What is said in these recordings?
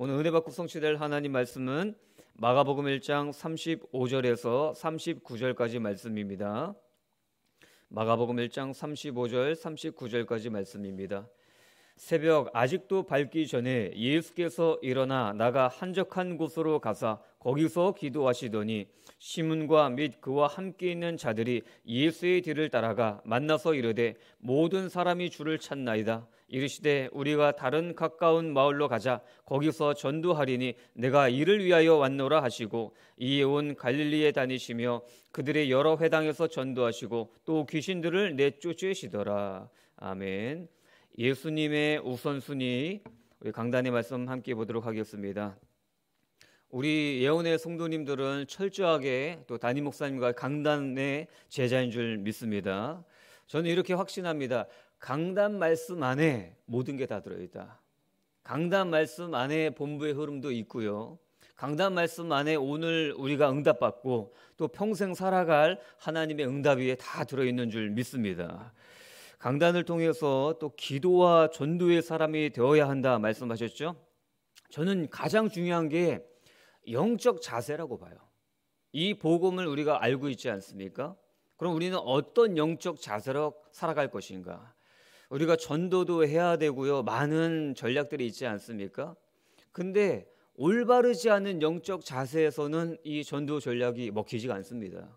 오늘 은혜 받고 성취될 하나님 말씀은 마가복음 1장 35절에서 39절까지 말씀입니다. 마가복음 1장 35절 39절까지 말씀입니다. 새벽 아직도 밝기 전에 예수께서 일어나 나가 한적한 곳으로 가사 거기서 기도하시더니 시문과 및 그와 함께 있는 자들이 예수의 뒤를 따라가 만나서 이르되 모든 사람이 주를 찾나이다 이르시되 우리가 다른 가까운 마을로 가자 거기서 전도하리니 내가 이를 위하여 왔노라 하시고 이에 온 갈릴리에 다니시며 그들의 여러 회당에서 전도하시고 또 귀신들을 내쫓으시더라 아멘 예수님의 우선순위 우리 강단의 말씀 함께 보도록 하겠습니다. 우리 예언의 성도님들은 철저하게 또 담임 목사님과 강단의 제자인 줄 믿습니다. 저는 이렇게 확신합니다. 강단 말씀 안에 모든 게 다 들어있다. 강단 말씀 안에 본부의 흐름도 있고요. 강단 말씀 안에 오늘 우리가 응답받고 또 평생 살아갈 하나님의 응답 위에 다 들어있는 줄 믿습니다. 강단을 통해서 또 기도와 전도의 사람이 되어야 한다 말씀하셨죠? 저는 가장 중요한 게 영적 자세라고 봐요. 이 복음을 우리가 알고 있지 않습니까? 그럼 우리는 어떤 영적 자세로 살아갈 것인가? 우리가 전도도 해야 되고요. 많은 전략들이 있지 않습니까? 근데 올바르지 않은 영적 자세에서는 이 전도 전략이 먹히지가 않습니다.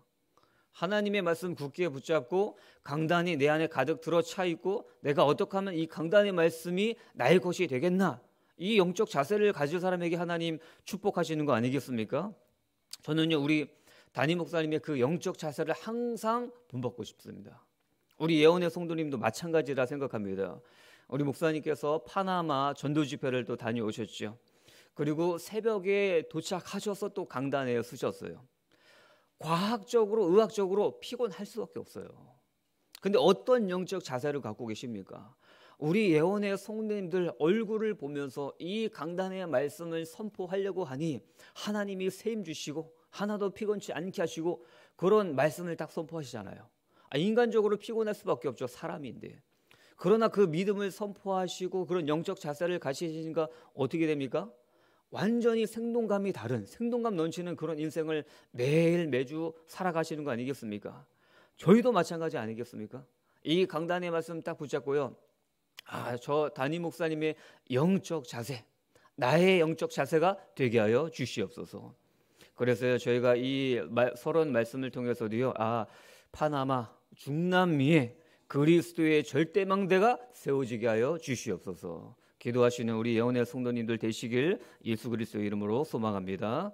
하나님의 말씀 굳게 붙잡고 강단이 내 안에 가득 들어 차 있고 내가 어떻게 하면 이 강단의 말씀이 나의 것이 되겠나 이 영적 자세를 가질 사람에게 하나님 축복하시는 거 아니겠습니까? 저는요 우리 담임 목사님의 그 영적 자세를 항상 본받고 싶습니다. 우리 예언의 성도님도 마찬가지라 생각합니다. 우리 목사님께서 파나마 전도 집회를 또 다녀오셨죠. 그리고 새벽에 도착하셔서 또 강단에 서셨어요. 과학적으로 의학적으로 피곤할 수밖에 없어요. 근데 어떤 영적 자세를 갖고 계십니까? 우리 예언의 성도님들 얼굴을 보면서 이 강단의 말씀을 선포하려고 하니 하나님이 세임 주시고 하나도 피곤치 않게 하시고 그런 말씀을 딱 선포하시잖아요. 아, 인간적으로 피곤할 수밖에 없죠. 사람인데. 그러나 그 믿음을 선포하시고 그런 영적 자세를 가지시니까 어떻게 됩니까? 완전히 생동감이 다른 생동감 넘치는 그런 인생을 매일 매주 살아가시는 거 아니겠습니까? 저희도 마찬가지 아니겠습니까? 이 강단의 말씀 딱 붙잡고요. 아, 저 담임 목사님의 영적 자세, 나의 영적 자세가 되게 하여 주시옵소서. 그래서요, 저희가 이 서론 말씀을 통해서도요, 아, 파나마, 중남미에 그리스도의 절대망대가 세워지게 하여 주시옵소서. 기도하시는 우리 영혼의 성도님들 되시길 예수 그리스도의 이름으로 소망합니다.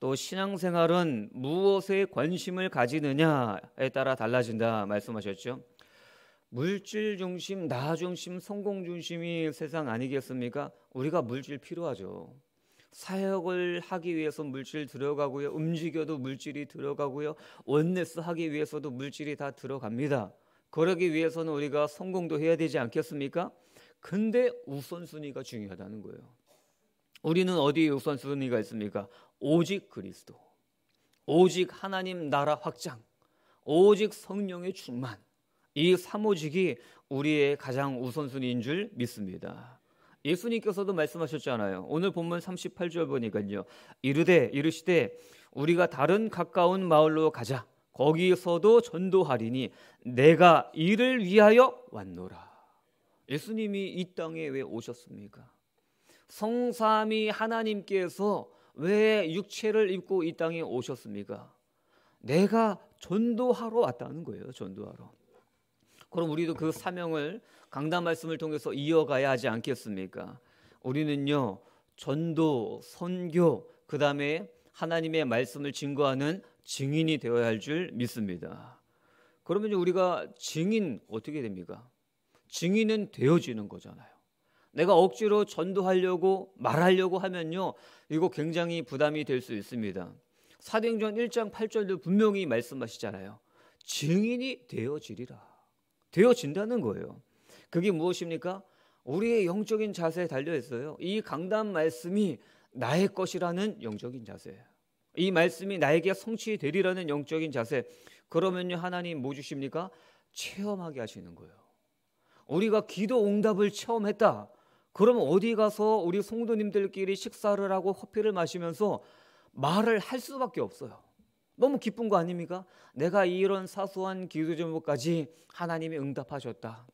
또 신앙생활은 무엇에 관심을 가지느냐에 따라 달라진다 말씀하셨죠. 물질 중심, 나 중심, 성공 중심이 세상 아니겠습니까? 우리가 물질 필요하죠. 사역을 하기 위해서 물질 들어가고요. 움직여도 물질이 들어가고요. 원네스 하기 위해서도 물질이 다 들어갑니다. 그러기 위해서는 우리가 성공도 해야 되지 않겠습니까? 근데 우선순위가 중요하다는 거예요. 우리는 어디에 우선순위가 있습니까? 오직 그리스도. 오직 하나님 나라 확장. 오직 성령의 충만. 이 삼오직이 우리의 가장 우선순위인 줄 믿습니다. 예수님께서도 말씀하셨잖아요. 오늘 본문 38절 보니까요. 이르되 이르시되 우리가 다른 가까운 마을로 가자. 거기서도 전도하리니 내가 이를 위하여 왔노라. 예수님이 이 땅에 왜 오셨습니까? 성삼이 하나님께서 왜 육체를 입고 이 땅에 오셨습니까? 내가 전도하러 왔다는 거예요. 전도하러. 그럼 우리도 그 사명을 강단 말씀을 통해서 이어가야 하지 않겠습니까? 우리는요. 전도, 선교, 그다음에 하나님의 말씀을 증거하는 증인이 되어야 할 줄 믿습니다. 그러면 우리가 증인 어떻게 됩니까? 증인은 되어지는 거잖아요. 내가 억지로 전도하려고 말하려고 하면요. 이거 굉장히 부담이 될 수 있습니다. 사도행전 1장 8절도 분명히 말씀하시잖아요. 증인이 되어지리라. 되어진다는 거예요. 그게 무엇입니까? 우리의 영적인 자세에 달려 있어요. 이 강단 말씀이 나의 것이라는 영적인 자세이 말씀이 나에게 성취되리라는 영적인 자세. 그러면요 하나님 뭐 주십니까? 체험하게 하시는 거예요. 우리가 기도 응답을 처음 했다 그럼 어디 가서 우리 성도님들끼리 식사를 하고 커피를 마시면서 말을 할 수밖에 없어요. 너무 기쁜 거 아닙니까? 내가 이런 사소한 기도 제목까지 하나님이 응답하셨다.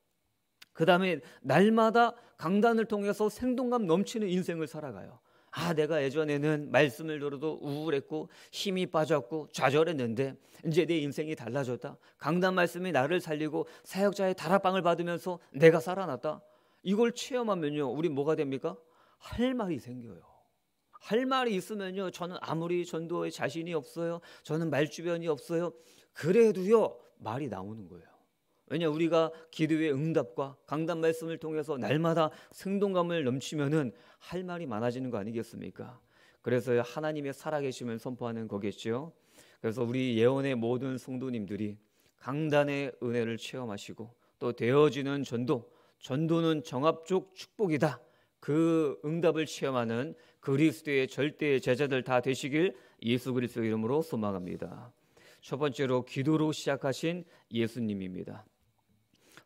그 다음에 날마다 강단을 통해서 생동감 넘치는 인생을 살아가요. 아, 내가 예전에는 말씀을 들어도 우울했고 힘이 빠졌고 좌절했는데 이제 내 인생이 달라졌다. 강단 말씀이 나를 살리고 사역자의 다락방을 받으면서 내가 살아났다. 이걸 체험하면요. 우리 뭐가 됩니까? 할 말이 생겨요. 할 말이 있으면요. 저는 아무리 전도에 자신이 없어요. 저는 말주변이 없어요. 그래도요. 말이 나오는 거예요. 왜냐 우리가 기도의 응답과 강단 말씀을 통해서 날마다 생동감을 넘치면은 할 말이 많아지는 거 아니겠습니까? 그래서 하나님의 살아계심을 선포하는 거겠죠 그래서 우리 예언의 모든 성도님들이 강단의 은혜를 체험하시고 또 되어지는 전도, 전도는 정합적 축복이다. 그 응답을 체험하는 그리스도의 절대의 제자들 다 되시길 예수 그리스도 이름으로 소망합니다. 첫 번째로 기도로 시작하신 예수님입니다.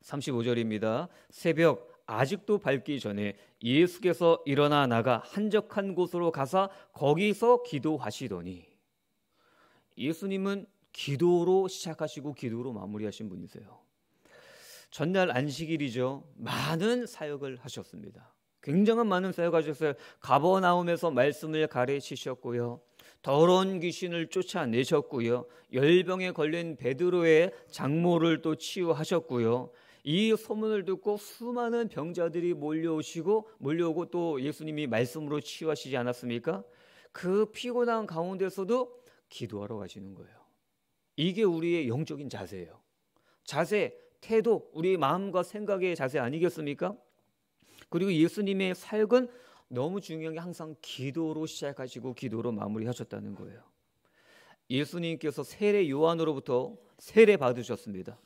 35절입니다. 새벽 아직도 밝기 전에 예수께서 일어나 나가 한적한 곳으로 가서 거기서 기도하시더니 예수님은 기도로 시작하시고 기도로 마무리하신 분이세요. 전날 안식일이죠. 많은 사역을 하셨습니다. 굉장한 많은 사역하셨어요. 을 가버나움에서 말씀을 가르치셨고요. 더러운 귀신을 쫓아내셨고요. 열병에 걸린 베드로의 장모를 또 치유하셨고요. 이 소문을 듣고 수많은 병자들이 몰려오시고 몰려오고 또 예수님이 말씀으로 치유하시지 않았습니까? 그 피곤한 가운데서도 기도하러 가시는 거예요. 이게 우리의 영적인 자세예요. 자세, 태도, 우리 마음과 생각의 자세 아니겠습니까? 그리고 예수님의 삶은 너무 중요한 게 항상 기도로 시작하시고 기도로 마무리하셨다는 거예요. 예수님께서 세례 요한으로부터 세례 받으셨습니다.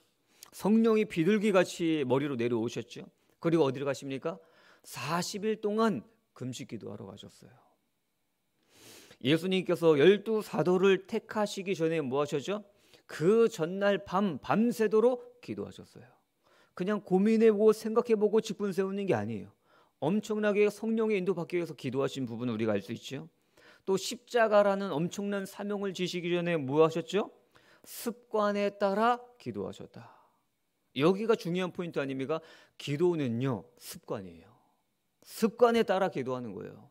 성령이 비둘기 같이 머리로 내려오셨죠. 그리고 어디로 가십니까? 40일 동안 금식 기도하러 가셨어요. 예수님께서 열두 사도를 택하시기 전에 뭐 하셨죠? 그 전날 밤 밤새도록 기도하셨어요. 그냥 고민해보고 생각해보고 직분 세우는 게 아니에요. 엄청나게 성령의 인도받기 위해서 기도하신 부분 우리가 알 수 있죠. 또 십자가라는 엄청난 사명을 지시기 전에 뭐 하셨죠? 습관에 따라 기도하셨다. 여기가 중요한 포인트 아닙니까? 기도는요, 습관이에요. 습관에 따라 기도하는 거예요.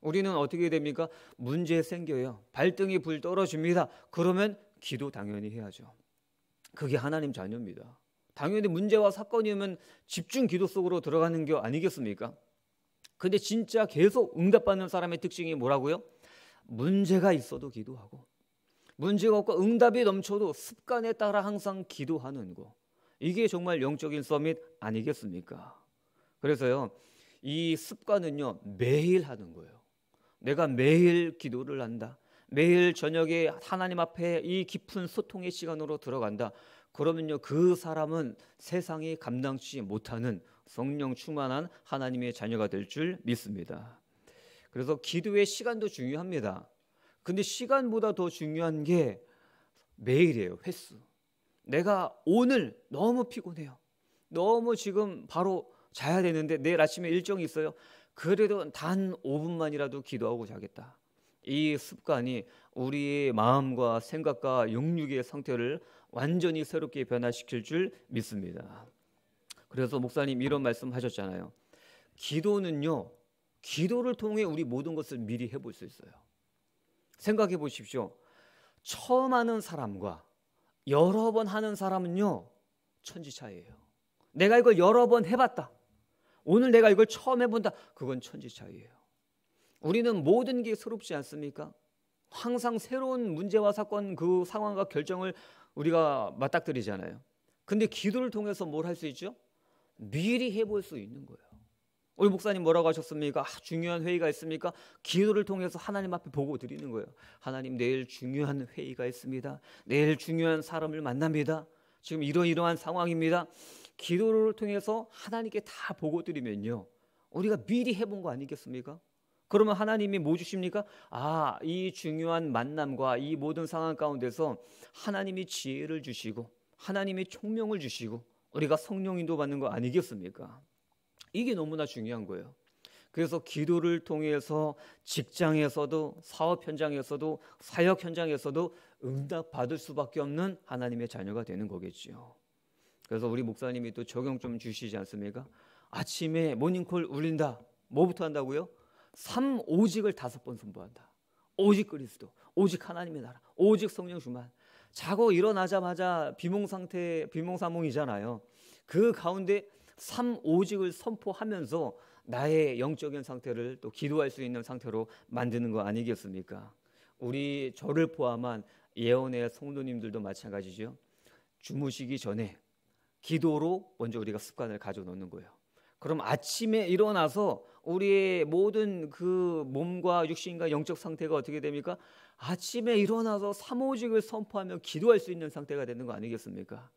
우리는 어떻게 됩니까? 문제 생겨요. 발등이 불 떨어집니다. 그러면 기도 당연히 해야죠. 그게 하나님 자녀입니다. 당연히 문제와 사건이면 집중 기도 속으로 들어가는 게 아니겠습니까? 근데 진짜 계속 응답받는 사람의 특징이 뭐라고요? 문제가 있어도 기도하고 문제가 없고 응답이 넘쳐도 습관에 따라 항상 기도하는 거. 이게 정말 영적인 서밋 아니겠습니까? 그래서요. 이 습관은요. 매일 하는 거예요. 내가 매일 기도를 한다. 매일 저녁에 하나님 앞에 이 깊은 소통의 시간으로 들어간다. 그러면요. 그 사람은 세상이 감당치 못하는 성령 충만한 하나님의 자녀가 될 줄 믿습니다. 그래서 기도의 시간도 중요합니다. 근데 시간보다 더 중요한 게 매일이에요. 횟수. 내가 오늘 너무 피곤해요. 너무 지금 바로 자야 되는데 내일 아침에 일정이 있어요. 그래도 단 5분만이라도 기도하고 자겠다. 이 습관이 우리의 마음과 생각과 영육의 상태를 완전히 새롭게 변화시킬 줄 믿습니다. 그래서 목사님 이런 말씀 하셨잖아요. 기도는요, 기도를 통해 우리 모든 것을 미리 해볼 수 있어요. 생각해 보십시오. 처음 하는 사람과 여러 번 하는 사람은요, 천지차이에요 내가 이걸 여러 번 해봤다. 오늘 내가 이걸 처음 해본다. 그건 천지차이에요 우리는 모든 게 새롭지 않습니까? 항상 새로운 문제와 사건 그 상황과 결정을 우리가 맞닥뜨리잖아요. 근데 기도를 통해서 뭘 할 수 있죠? 미리 해볼 수 있는 거예요. 우리 목사님 뭐라고 하셨습니까? 아, 중요한 회의가 있습니까? 기도를 통해서 하나님 앞에 보고 드리는 거예요. 하나님 내일 중요한 회의가 있습니다. 내일 중요한 사람을 만납니다. 지금 이러 이러한 상황입니다. 기도를 통해서 하나님께 다 보고 드리면요. 우리가 미리 해본 거 아니겠습니까? 그러면 하나님이 뭐 주십니까? 아, 이 중요한 만남과 이 모든 상황 가운데서 하나님이 지혜를 주시고 하나님이 총명을 주시고 우리가 성령 인도 받는 거 아니겠습니까? 이게 너무나 중요한 거예요. 그래서 기도를 통해서 직장에서도 사업 현장에서도 사역 현장에서도 응답 받을 수밖에 없는 하나님의 자녀가 되는 거겠지요. 그래서 우리 목사님이 또 적용 좀 주시지 않습니까? 아침에 모닝콜 울린다. 뭐부터 한다고요? 삼 오직을 다섯 번 선포한다. 오직 그리스도, 오직 하나님의 나라, 오직 성령 주만. 자고 일어나자마자 비몽 상태, 비몽사몽이잖아요. 그 가운데 삼 오직을 선포하면서 나의 영적인 상태를 또 기도할 수 있는 상태로 만드는 거 아니겠습니까? 우리 저를 포함한 예언의 성도님들도 마찬가지죠. 주무시기 전에 기도로 먼저 우리가 습관을 가져놓는 거예요. 그럼 아침에 일어나서 우리의 모든 그 몸과 육신과 영적 상태가 어떻게 됩니까? 아침에 일어나서 삼오직을 선포하며 기도할 수 있는 상태가 되는 거 아니겠습니까?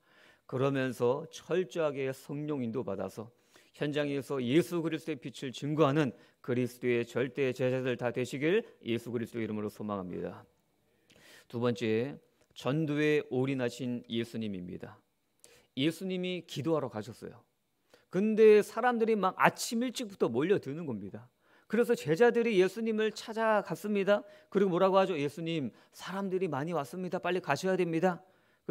그러면서 철저하게 성령 인도 받아서 현장에서 예수 그리스도의 빛을 증거하는 그리스도의 절대 제자들 다 되시길 예수 그리스도 이름으로 소망합니다. 두 번째 전두에 올인하신 예수님입니다. 예수님이 기도하러 가셨어요. 근데 사람들이 막 아침 일찍부터 몰려드는 겁니다. 그래서 제자들이 예수님을 찾아갔습니다. 그리고 뭐라고 하죠? 예수님, 사람들이 많이 왔습니다. 빨리 가셔야 됩니다.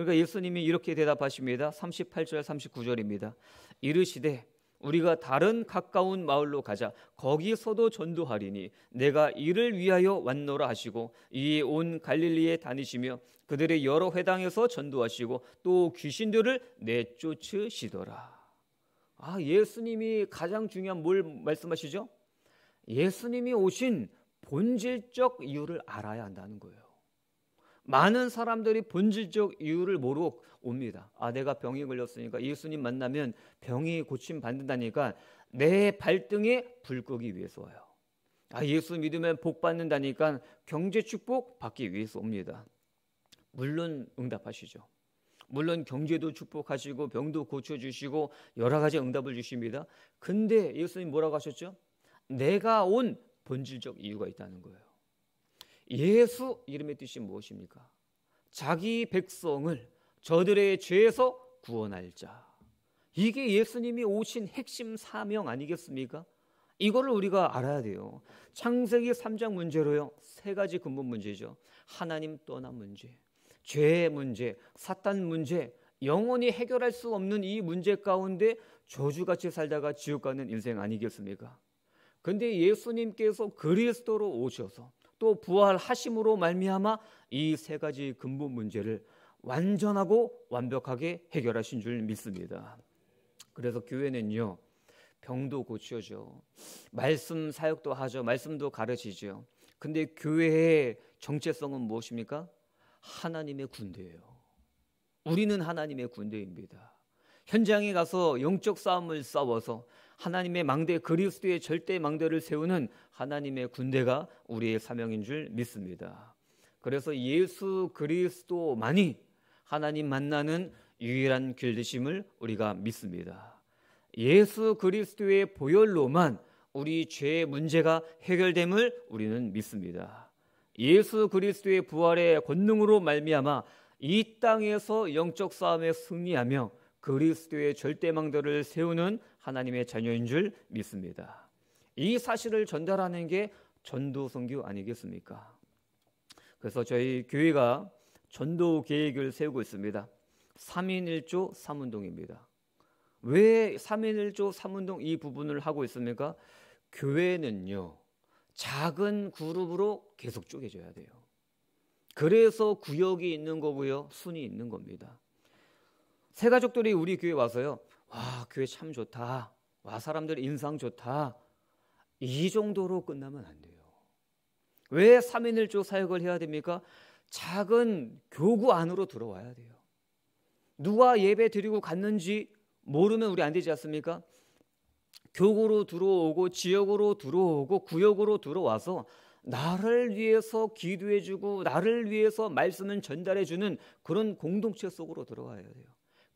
그러니까 예수님이 이렇게 대답하십니다. 38절 39절입니다. 이르시되 우리가 다른 가까운 마을로 가자 거기서도 전도하리니 내가 이를 위하여 왔노라 하시고 이 온 갈릴리에 다니시며 그들의 여러 회당에서 전도하시고 또 귀신들을 내쫓으시더라. 아, 예수님이 가장 중요한 뭘 말씀하시죠? 예수님이 오신 본질적 이유를 알아야 한다는 거예요. 많은 사람들이 본질적 이유를 모르고 옵니다. 아, 내가 병이 걸렸으니까 예수님 만나면 병이 고침 받는다니까 내 발등에 불 끄기 위해서 와요. 아, 예수 믿으면 복 받는다니까 경제 축복 받기 위해서 옵니다. 물론 응답하시죠. 물론 경제도 축복하시고 병도 고쳐주시고 여러 가지 응답을 주십니다. 근데 예수님 뭐라고 하셨죠? 내가 온 본질적 이유가 있다는 거예요. 예수 이름의 뜻이 무엇입니까? 자기 백성을 저들의 죄에서 구원할 자. 이게 예수님이 오신 핵심 사명 아니겠습니까? 이거를 우리가 알아야 돼요. 창세기 3장 문제로요. 세 가지 근본 문제죠. 하나님 떠난 문제, 죄의 문제, 사탄 문제, 영원히 해결할 수 없는 이 문제 가운데 저주같이 살다가 지옥 가는 인생 아니겠습니까? 근데 예수님께서 그리스도로 오셔서 또 부활하심으로 말미암아 이 세 가지 근본 문제를 완전하고 완벽하게 해결하신 줄 믿습니다. 그래서 교회는요. 병도 고치죠. 말씀 사역도 하죠. 말씀도 가르치죠. 근데 교회의 정체성은 무엇입니까? 하나님의 군대예요. 우리는 하나님의 군대입니다. 현장에 가서 영적 싸움을 싸워서 하나님의 망대 그리스도의 절대 망대를 세우는 하나님의 군대가 우리의 사명인 줄 믿습니다. 그래서 예수 그리스도만이 하나님 만나는 유일한 길 되심을 우리가 믿습니다. 예수 그리스도의 보혈로만 우리 죄의 문제가 해결됨을 우리는 믿습니다. 예수 그리스도의 부활의 권능으로 말미암아 이 땅에서 영적 싸움에 승리하며 그리스도의 절대망들을 세우는 하나님의 자녀인 줄 믿습니다. 이 사실을 전달하는 게 전도 선교 아니겠습니까? 그래서 저희 교회가 전도 계획을 세우고 있습니다. 3인일조 3운동입니다. 왜 3인일조 3운동 이 부분을 하고 있습니까? 교회는요. 작은 그룹으로 계속 쪼개져야 돼요. 그래서 구역이 있는 거고요. 순이 있는 겁니다. 새 가족들이 우리 교회 와서요. 와, 교회 참 좋다. 와, 사람들 인상 좋다. 이 정도로 끝나면 안 돼요. 왜 3인일조 사역을 해야 됩니까? 작은 교구 안으로 들어와야 돼요. 누가 예배 드리고 갔는지 모르면 우리 안 되지 않습니까? 교구로 들어오고 지역으로 들어오고 구역으로 들어와서 나를 위해서 기도해주고 나를 위해서 말씀을 전달해주는 그런 공동체 속으로 들어가야 돼요.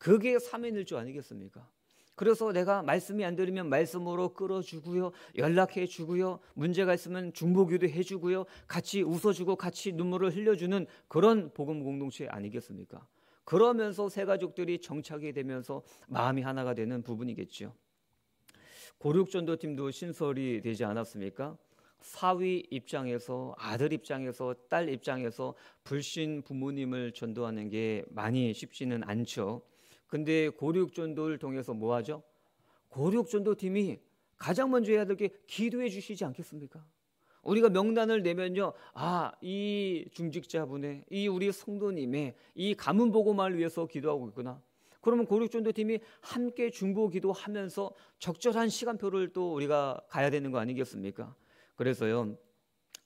그게 사면일 줄 아니겠습니까? 그래서 내가 말씀이 안 들으면 말씀으로 끌어주고요. 연락해 주고요. 문제가 있으면 중보기도 해 주고요. 같이 웃어주고 같이 눈물을 흘려주는 그런 복음 공동체 아니겠습니까? 그러면서 세 가족들이 정착이 되면서 마음이 하나가 되는 부분이겠죠. 고륙전도팀도 신설이 되지 않았습니까? 사위 입장에서 아들 입장에서 딸 입장에서 불신 부모님을 전도하는 게 많이 쉽지는 않죠. 근데 고륙전도를 통해서 뭐 하죠? 고륙전도팀이 가장 먼저 해야 될 게 기도해 주시지 않겠습니까? 우리가 명단을 내면요. 아, 이 중직자분의, 이 우리 성도님의 이 가문 보고만을 위해서 기도하고 있구나. 그러면 고륙전도팀이 함께 중보 기도하면서 적절한 시간표를 또 우리가 가야 되는 거 아니겠습니까? 그래서요.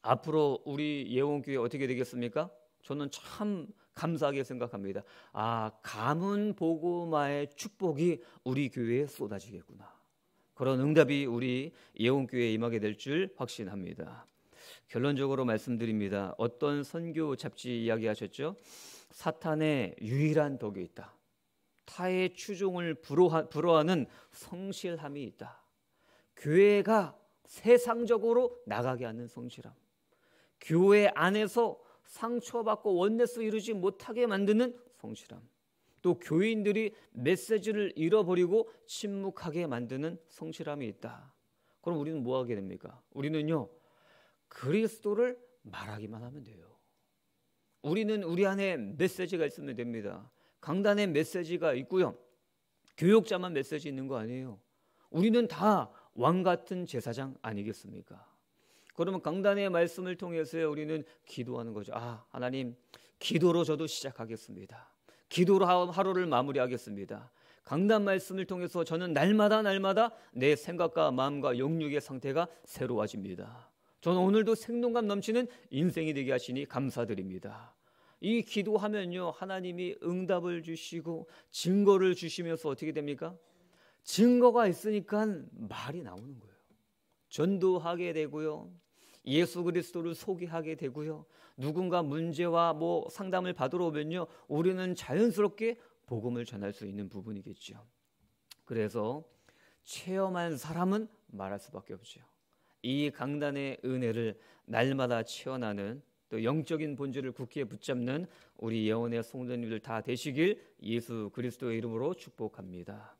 앞으로 우리 예원교회 어떻게 되겠습니까? 저는 참 감사하게 생각합니다. 아, 가문 보고마의 축복이 우리 교회에 쏟아지겠구나. 그런 응답이 우리 예원교회에 임하게 될 줄 확신합니다. 결론적으로 말씀드립니다. 어떤 선교 잡지 이야기하셨죠? 사탄의 유일한 덕이 있다. 타의 추종을 불허하, 는 성실함이 있다. 교회가 세상적으로 나가게 하는 성실함. 교회 안에서 상처받고 원내스 이루지 못하게 만드는 성실함. 또 교인들이 메시지를 잃어버리고 침묵하게 만드는 성실함이 있다. 그럼 우리는 뭐 하게 됩니까? 우리는요. 그리스도를 말하기만 하면 돼요. 우리는 우리 안에 메시지가 있으면 됩니다. 강단에 메시지가 있고요. 교육자만 메시지 있는 거 아니에요. 우리는 다 왕 같은 제사장 아니겠습니까? 그러면 강단의 말씀을 통해서 우리는 기도하는 거죠. 아, 하나님, 기도로 저도 시작하겠습니다. 기도로 하루를 마무리하겠습니다. 강단 말씀을 통해서 저는 날마다 날마다 내 생각과 마음과 영육의 상태가 새로워집니다. 저는 오늘도 생동감 넘치는 인생이 되게 하시니 감사드립니다. 이 기도하면요, 하나님이 응답을 주시고 증거를 주시면서 어떻게 됩니까? 증거가 있으니까 말이 나오는 거예요. 전도하게 되고요. 예수 그리스도를 소개하게 되고요. 누군가 문제와 뭐 상담을 받으러 오면요. 우리는 자연스럽게 복음을 전할 수 있는 부분이겠죠. 그래서 체험한 사람은 말할 수밖에 없죠. 이 강단의 은혜를 날마다 채워나는 또 영적인 본질을 굳게 붙잡는 우리 예언의 성전님들다 되시길 예수 그리스도의 이름으로 축복합니다.